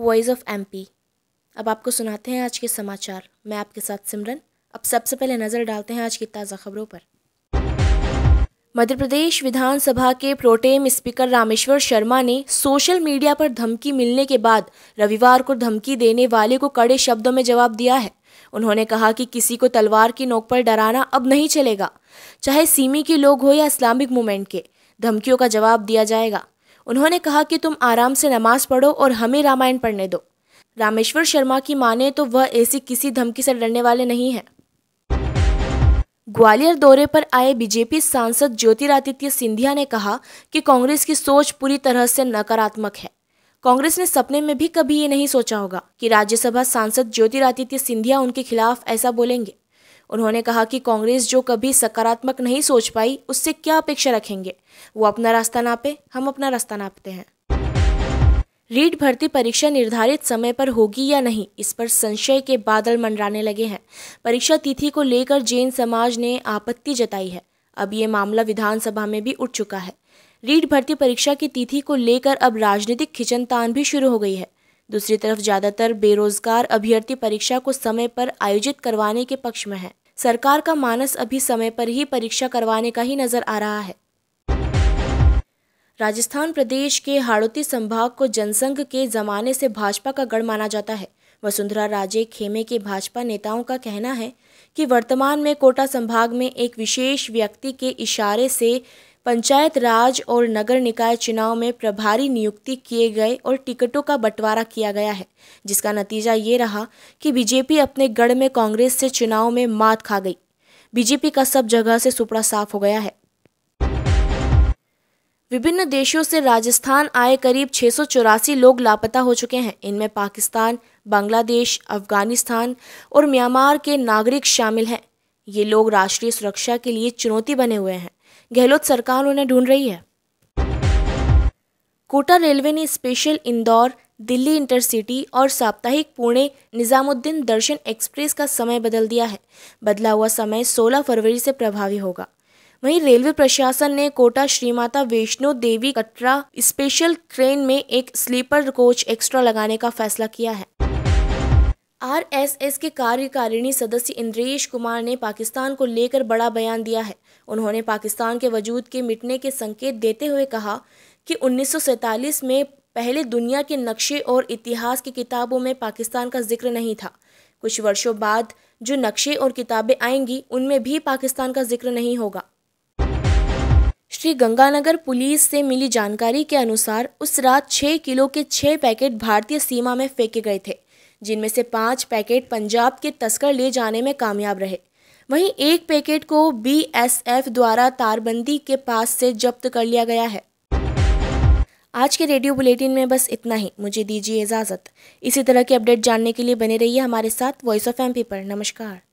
voice of MP अब आपको सुनाते हैं आज के समाचार मैं आपके साथ सिमरन अब सबसे पहले नज़र डालते हैं आज की ताज़ा खबरों पर मध्य प्रदेश विधानसभा के प्रोटेम स्पीकर रामेश्वर शर्मा ने सोशल मीडिया पर धमकी मिलने के बाद रविवार को धमकी देने वाले को कड़े शब्दों में जवाब दिया है उन्होंने कहा कि किसी को तलवार की नोक पर डराना अब नहीं चलेगा चाहे सीमी के लोग हो या इस्लामिक मूवमेंट के धमकियों का जवाब दिया जाएगा उन्होंने कहा कि तुम आराम से नमाज पढ़ो और हमें रामायण पढ़ने दो रामेश्वर शर्मा की माने तो वह ऐसी किसी धमकी से डरने वाले नहीं हैं ग्वालियर दौरे पर आए बीजेपी सांसद ज्योतिरादित्य सिंधिया ने कहा कि कांग्रेस की सोच पूरी तरह से नकारात्मक है कांग्रेस ने सपने में भी कभी ये नहीं सोचा होगा कि राज्यसभा सांसद ज्योतिरादित्य सिंधिया उनके खिलाफ ऐसा बोलेंगे उन्होंने कहा कि कांग्रेस जो कभी सकारात्मक नहीं सोच पाई उससे क्या अपेक्षा रखेंगे वो अपना रास्ता नापे हम अपना रास्ता नापते हैं रीट भर्ती परीक्षा निर्धारित समय पर होगी या नहीं इस पर संशय के बादल मंडराने लगे हैं परीक्षा तिथि को लेकर जैन समाज ने आपत्ति जताई है अब ये मामला विधानसभा में भी उठ चुका है रीट भर्ती परीक्षा की तिथि को लेकर अब राजनीतिक खिंचनतान भी शुरू हो गई है दूसरी तरफ ज्यादातर बेरोजगार अभ्यर्थी परीक्षा को समय पर आयोजित करवाने के पक्ष में है सरकार का मानस अभी समय पर ही परीक्षा करवाने का ही नजर आ रहा है राजस्थान प्रदेश के हाड़ोती संभाग को जनसंघ के जमाने से भाजपा का गढ़ माना जाता है वसुंधरा राजे खेमे के भाजपा नेताओं का कहना है कि वर्तमान में कोटा संभाग में एक विशेष व्यक्ति के इशारे से पंचायत राज और नगर निकाय चुनाव में प्रभारी नियुक्ति किए गए और टिकटों का बंटवारा किया गया है जिसका नतीजा ये रहा कि बीजेपी अपने गढ़ में कांग्रेस से चुनाव में मात खा गई बीजेपी का सब जगह से सुपड़ा साफ हो गया है विभिन्न देशों से राजस्थान आए करीब छः लोग लापता हो चुके हैं इनमें पाकिस्तान बांग्लादेश अफगानिस्तान और म्यांमार के नागरिक शामिल हैं ये लोग राष्ट्रीय सुरक्षा के लिए चुनौती बने हुए हैं गहलोत सरकार उन्हें ढूंढ रही है कोटा रेलवे ने स्पेशल इंदौर दिल्ली इंटरसिटी और साप्ताहिक पुणे निजामुद्दीन दर्शन एक्सप्रेस का समय बदल दिया है बदला हुआ समय 16 फरवरी से प्रभावी होगा वहीं रेलवे प्रशासन ने कोटा श्रीमाता वैष्णो देवी कटरा स्पेशल ट्रेन में एक स्लीपर कोच एक्स्ट्रा लगाने का फैसला किया है आरएसएस के कार्यकारिणी सदस्य इंद्रेश कुमार ने पाकिस्तान को लेकर बड़ा बयान दिया है उन्होंने पाकिस्तान के वजूद के मिटने के संकेत देते हुए कहा कि 1947 में पहले दुनिया के नक्शे और इतिहास की किताबों में पाकिस्तान का जिक्र नहीं था कुछ वर्षों बाद जो नक्शे और किताबें आएंगी उनमें भी पाकिस्तान का जिक्र नहीं होगा श्री गंगानगर पुलिस से मिली जानकारी के अनुसार उस रात छः किलो के छः पैकेट भारतीय सीमा में फेंके गए थे जिनमें से पाँच पैकेट पंजाब के तस्कर ले जाने में कामयाब रहे वहीं एक पैकेट को बीएसएफ द्वारा तारबंदी के पास से जब्त कर लिया गया है आज के रेडियो बुलेटिन में बस इतना ही मुझे दीजिए इजाज़त इसी तरह के अपडेट जानने के लिए बने रहिए हमारे साथ वॉइस ऑफ एम पर नमस्कार